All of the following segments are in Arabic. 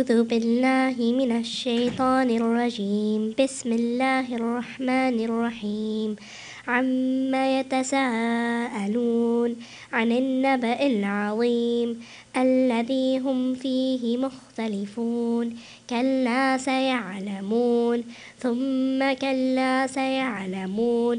أعوذ بالله من الشيطان الرجيم بسم الله الرحمن الرحيم عما يتساءلون عن النبأ العظيم الذي هم فيه مختلفون كلا سيعلمون ثم كلا سيعلمون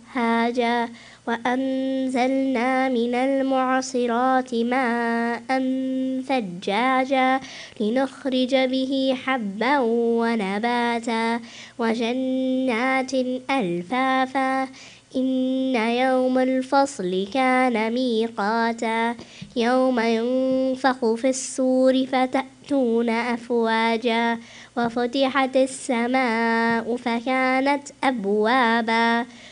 أنهاجا وأنزلنا من المعصرات ماء ثجاجا لنخرج به حبا ونباتا وجنات ألفافا إن يوم الفصل كان ميقاتا يوم ينفخ في السور فتأتون أفواجا وفتحت السماء فكانت أبوابا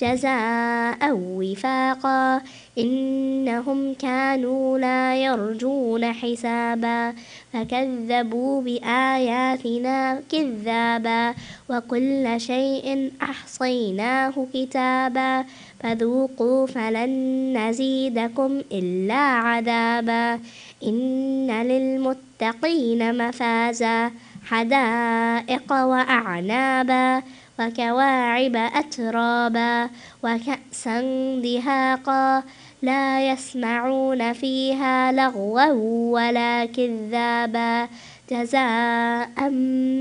جزاء وفاقا إنهم كانوا لا يرجون حسابا فكذبوا بآياتنا كذابا وكل شيء أحصيناه كتابا فذوقوا فلن نزيدكم إلا عذابا إن للمتقين مفازا حدائق وأعنابا وكواعب أترابا وكأسا دهاقا لا يسمعون فيها لغوا ولا كذابا جزاء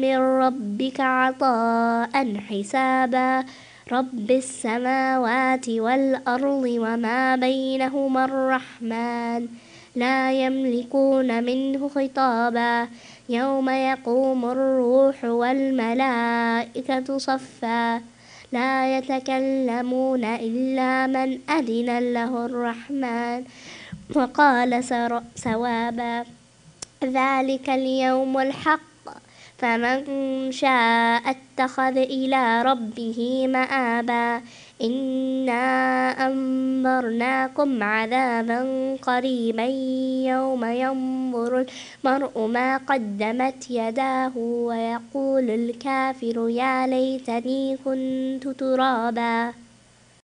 من ربك عطاء حسابا رب السماوات والأرض وما بينهما الرحمن لا يملكون منه خطابا يوم يقوم الروح والملائكة صفا لا يتكلمون إلا من أذن له الرحمن وقال سوابا ذلك اليوم الحق فمن شاء اتخذ إلى ربه مآبا إنا أنذرناكم عذابا قريبا يوم ينظر المرء ما قدمت يداه ويقول الكافر يا ليتني كنت ترابا